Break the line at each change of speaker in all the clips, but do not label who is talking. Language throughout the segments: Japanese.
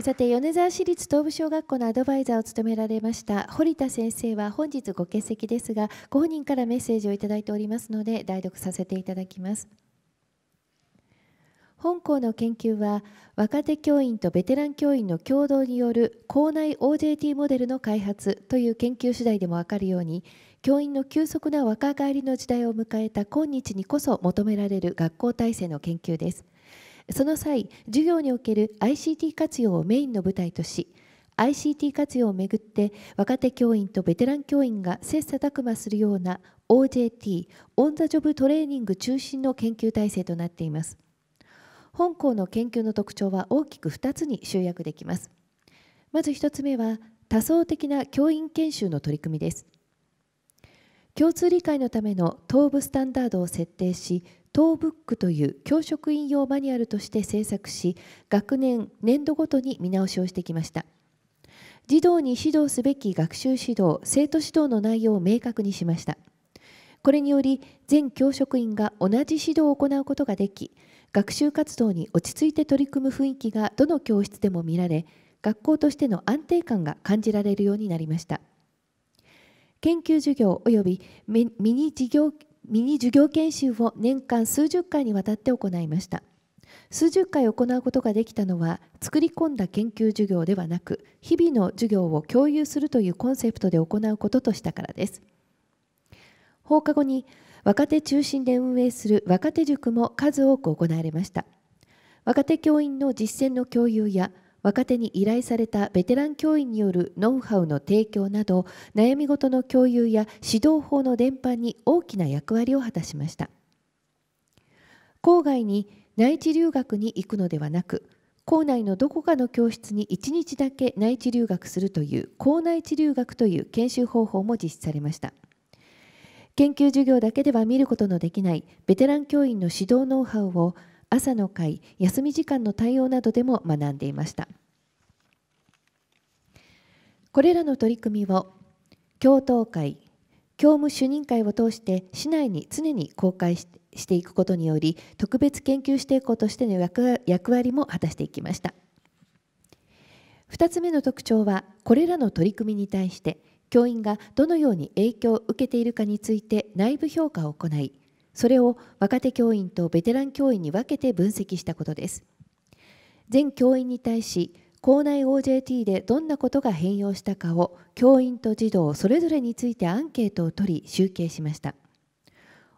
さて米沢市立東部小学校のアドバイザーを務められました堀田先生は本日ご欠席ですがご本人からメッセージをいただいておりますので代読させていただきます本校の研究は若手教員とベテラン教員の共同による校内 OJT モデルの開発という研究次第でも分かるように教員の急速な若返りの時代を迎えた今日にこそ求められる学校体制の研究ですその際授業における ICT 活用をメインの舞台とし ICT 活用をめぐって若手教員とベテラン教員が切磋琢磨するような OJT オン・ザ・ジョブトレーニング中心の研究体制となっています本校の研究の特徴は大きく2つに集約できますまず1つ目は多層的な教員研修の取り組みです共通理解のための東部スタンダードを設定し東ブックという教職員用マニュアルとして制作し学年年度ごとに見直しをしてきました児童に指導すべき学習指導生徒指導の内容を明確にしましたこれにより全教職員が同じ指導を行うことができ学習活動に落ち着いて取り組む雰囲気がどの教室でも見られ学校としての安定感が感じられるようになりました研究授業及びミニ事業ミニ授業研修を年間数十回にわたって行いました数十回行うことができたのは作り込んだ研究授業ではなく日々の授業を共有するというコンセプトで行うこととしたからです放課後に若手中心で運営する若手塾も数多く行われました若手教員の実践の共有や若手に依頼されたベテラン教員によるノウハウの提供など悩み事の共有や指導法の伝播に大きな役割を果たしました郊外に内地留学に行くのではなく校内のどこかの教室に1日だけ内地留学するという校内地留学という研修方法も実施されました研究授業だけでは見ることのできないベテラン教員の指導ノウハウを朝の会休み時間の対応などでも学んでいました。これらの取り組みを教頭会教務主任会を通して市内に常に公開していくことにより特別研究指定校としての役割も果たしていきました2つ目の特徴はこれらの取り組みに対して教員がどのように影響を受けているかについて内部評価を行いそれを若手教員とベテラン教員に分けて分析したことです全教員に対し校内 OJT でどんなことが変容したかを教員と児童それぞれについてアンケートを取り集計しました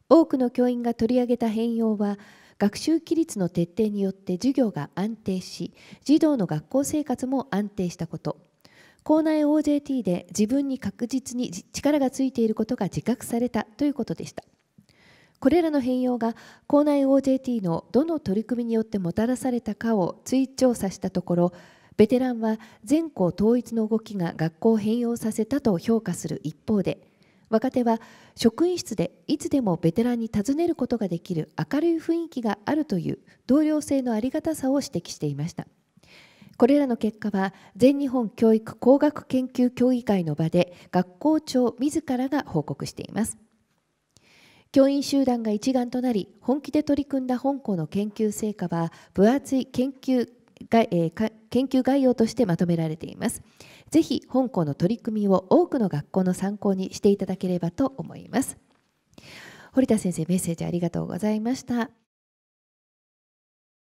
多くの教員が取り上げた変容は学習規律の徹底によって授業が安定し児童の学校生活も安定したこと校内 OJT で自分に確実に力がついていることが自覚されたということでしたこれらの変容が校内 OJT のどの取り組みによってもたらされたかを追調査したところベテランは全校統一の動きが学校を変容させたと評価する一方で若手は職員室でいつでもベテランに尋ねることができる明るい雰囲気があるという同僚性のありがたさを指摘していましたこれらの結果は全日本教育工学研究協議会の場で学校長自らが報告しています教員集団が一丸となり本気で取り組んだ本校の研究成果は分厚い研究が、え研究概要としてまとめられています。ぜひ本校の取り組みを多くの学校の参考にしていただければと思います。堀田先生メッセージありがとうございました。